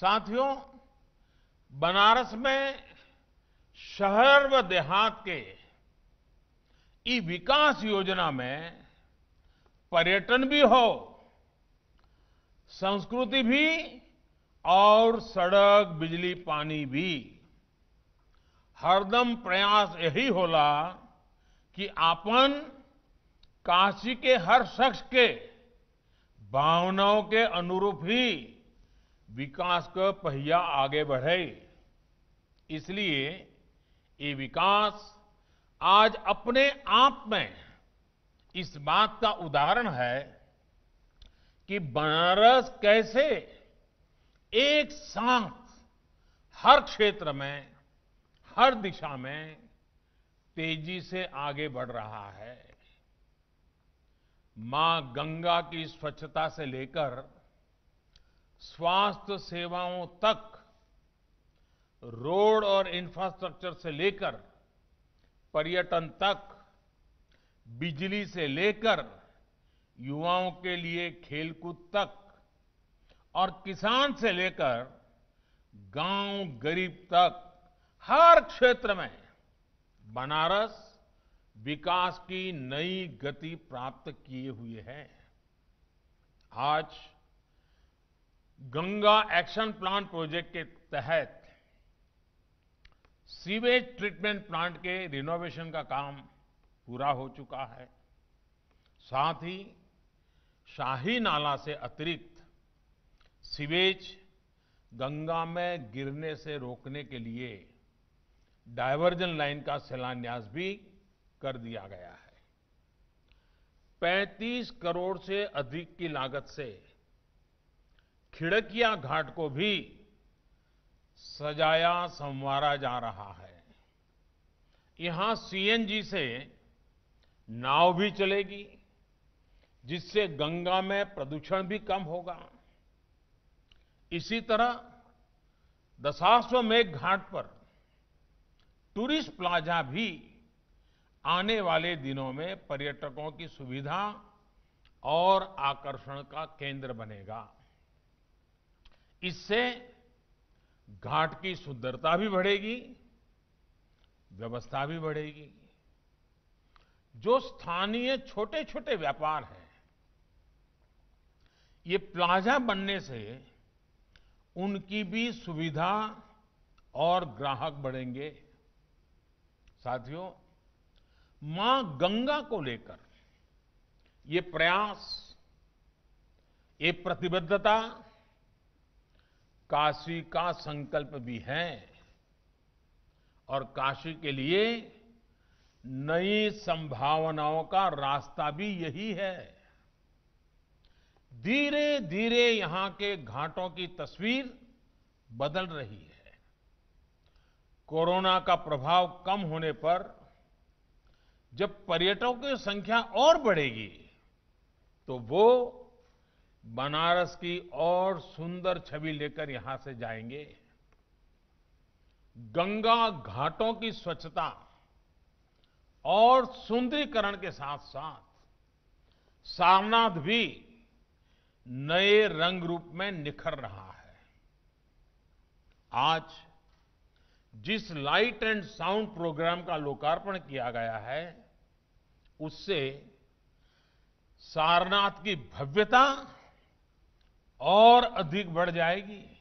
साथियों बनारस में शहर व देहात के ई विकास योजना में पर्यटन भी हो संस्कृति भी और सड़क बिजली पानी भी हरदम प्रयास यही होला कि आपन काशी के हर शख्स के भावनाओं के अनुरूप ही विकास का पहिया आगे बढ़े इसलिए ये विकास आज अपने आप में इस बात का उदाहरण है कि बनारस कैसे एक साथ हर क्षेत्र में हर दिशा में तेजी से आगे बढ़ रहा है मां गंगा की स्वच्छता से लेकर स्वास्थ्य सेवाओं तक रोड और इंफ्रास्ट्रक्चर से लेकर पर्यटन तक बिजली से लेकर युवाओं के लिए खेलकूद तक और किसान से लेकर गांव गरीब तक हर क्षेत्र में बनारस विकास की नई गति प्राप्त किए हुए हैं आज गंगा एक्शन प्लांट प्रोजेक्ट के तहत सीवेज ट्रीटमेंट प्लांट के रिनोवेशन का काम पूरा हो चुका है साथ ही शाही नाला से अतिरिक्त सीवेज गंगा में गिरने से रोकने के लिए डायवर्जन लाइन का शिलान्यास भी कर दिया गया है 35 करोड़ से अधिक की लागत से खिड़किया घाट को भी सजाया संवारा जा रहा है यहां सीएनजी से नाव भी चलेगी जिससे गंगा में प्रदूषण भी कम होगा इसी तरह दशाश्वमेघ घाट पर टूरिस्ट प्लाजा भी आने वाले दिनों में पर्यटकों की सुविधा और आकर्षण का केंद्र बनेगा इससे घाट की सुंदरता भी बढ़ेगी व्यवस्था भी बढ़ेगी जो स्थानीय छोटे छोटे व्यापार हैं ये प्लाजा बनने से उनकी भी सुविधा और ग्राहक बढ़ेंगे साथियों मां गंगा को लेकर ये प्रयास ये प्रतिबद्धता काशी का संकल्प भी है और काशी के लिए नई संभावनाओं का रास्ता भी यही है धीरे धीरे यहां के घाटों की तस्वीर बदल रही है कोरोना का प्रभाव कम होने पर जब पर्यटकों की संख्या और बढ़ेगी तो वो बनारस की और सुंदर छवि लेकर यहां से जाएंगे गंगा घाटों की स्वच्छता और सुंदरीकरण के साथ साथ सारनाथ भी नए रंग रूप में निखर रहा है आज जिस लाइट एंड साउंड प्रोग्राम का लोकार्पण किया गया है उससे सारनाथ की भव्यता और अधिक बढ़ जाएगी